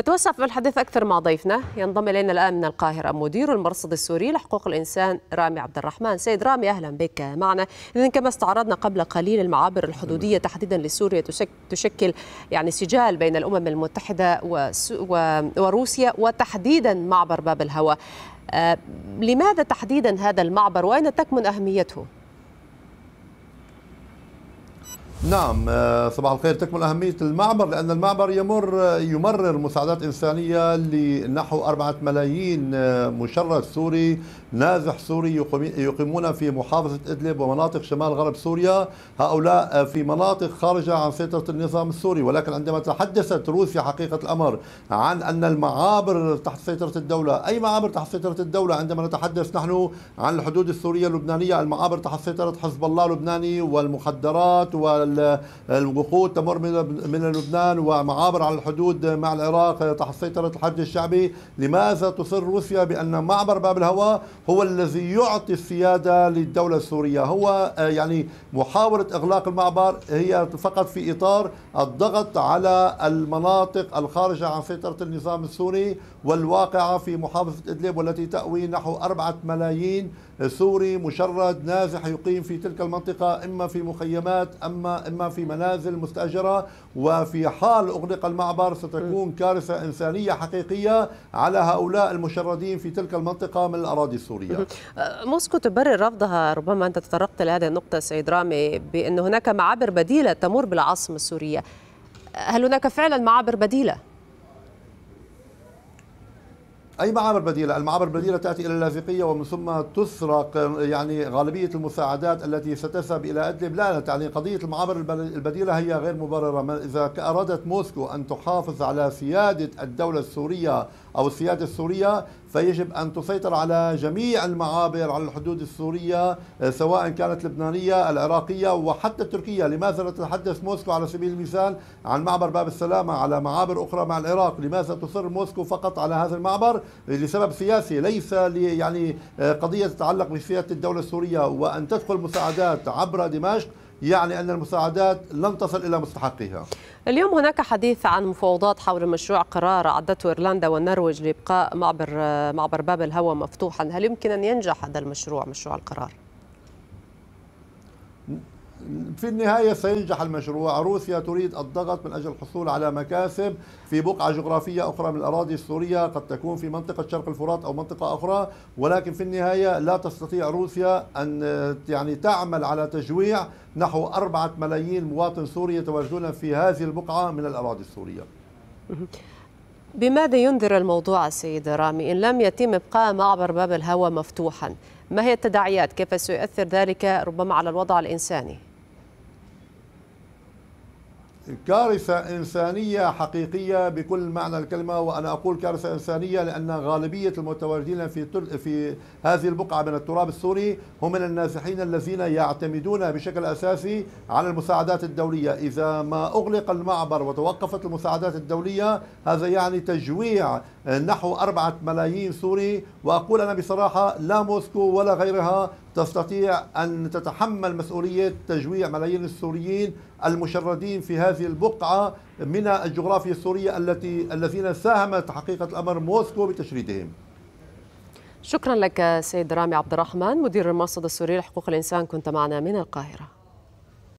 نتوسع في الحديث أكثر مع ضيفنا ينضم إلينا الآن من القاهرة مدير المرصد السوري لحقوق الإنسان رامي عبد الرحمن سيد رامي أهلا بك معنا إذا كما استعرضنا قبل قليل المعابر الحدودية تحديدا لسوريا تشكل يعني سجال بين الأمم المتحدة وروسيا وتحديدا معبر باب الهوى آه، لماذا تحديدا هذا المعبر وأين تكمن أهميته؟ نعم آه، صباح الخير تكمن أهمية المعبر لأن المعبر يمر يمرر مساعدات إنسانية لنحو أربعة ملايين آه، مشرد سوري نازح سوري يقيمون في محافظة إدلب ومناطق شمال غرب سوريا هؤلاء آه، في مناطق خارجة عن سيطرة النظام السوري ولكن عندما تحدثت روسيا حقيقة الأمر عن أن المعابر تحت سيطرة الدولة أي معابر تحت سيطرة الدولة عندما نتحدث نحن عن الحدود السورية اللبنانية المعابر تحت سيطرة حزب الله اللبناني والمخدرات وال الوقود تمر من من لبنان ومعابر على الحدود مع العراق تحت سيطرة الحج الشعبي لماذا تصر روسيا بأن معبر باب الهواء هو الذي يعطي السيادة للدولة السورية هو آه، يعني محاولة إغلاق المعبر هي فقط في إطار الضغط على المناطق الخارجة عن سيطرة النظام السوري والواقعة في محافظة إدلب والتي تأوي نحو أربعة ملايين سوري مشرد نازح يقيم في تلك المنطقة إما في مخيمات أما إما في منازل مستأجرة وفي حال أغلق المعبر ستكون كارثة إنسانية حقيقية على هؤلاء المشردين في تلك المنطقة من الأراضي السورية آه، موسكو تبرر رفضها ربما أنت تطرقت لهذه النقطة سيد رامي بأن هناك معابر بديلة تمر بالعاصمة السورية هل هناك فعلا معابر بديله أي معابر بديلة المعابر البديلة تأتي إلى اللاذقية ومن ثم تسرق يعني غالبية المساعدات التي ستذهب إلى أدلب لا يعني قضية المعابر البديلة هي غير مبررة إذا أرادت موسكو أن تحافظ على سيادة الدولة السورية أو السيادة السورية فيجب أن تسيطر على جميع المعابر على الحدود السورية آه، سواء كانت لبنانية العراقية وحتى التركية لماذا لا تتحدث موسكو على سبيل المثال عن معبر باب السلامة على معابر أخرى مع العراق لماذا تصر موسكو فقط على هذا المعبر لسبب سياسي ليس يعني آه، قضية تتعلق بسياسة الدولة السورية وأن تدخل مساعدات عبر دمشق يعني أن المساعدات لن تصل إلى مستحقها اليوم هناك حديث عن مفاوضات حول مشروع قرار أعدته إيرلندا والنرويج لإبقاء معبر, آه، معبر باب الهوى مفتوحا هل يمكن أن ينجح هذا المشروع مشروع القرار؟ في النهاية سينجح المشروع روسيا تريد الضغط من أجل الحصول على مكاسب في بقعة جغرافية أخرى من الأراضي السورية قد تكون في منطقة شرق الفرات أو منطقة أخرى ولكن في النهاية لا تستطيع روسيا أن يعني تعمل على تجويع نحو أربعة ملايين مواطن سوري يتواجدون في هذه البقعة من الأراضي السورية بماذا ينذر الموضوع السيد رامي إن لم يتم إبقاء معبر باب الهوى مفتوحا ما هي التداعيات كيف سيؤثر ذلك ربما على الوضع الإنساني كارثة إنسانية حقيقية بكل معنى الكلمة وأنا أقول كارثة إنسانية لأن غالبية المتواجدين في في هذه البقعة من التراب السوري هم من النازحين الذين يعتمدون بشكل أساسي على المساعدات الدولية إذا ما أغلق المعبر وتوقفت المساعدات الدولية هذا يعني تجويع نحو أربعة ملايين سوري وأقول أنا بصراحة لا موسكو ولا غيرها تستطيع أن تتحمل مسؤولية تجويع ملايين السوريين المشردين في هذه البقعة من الجغرافيا السورية التي الذين ساهمت حقيقة الأمر موسكو بتشريدهم شكرا لك سيد رامي عبد الرحمن مدير المرصد السوري لحقوق الإنسان كنت معنا من القاهرة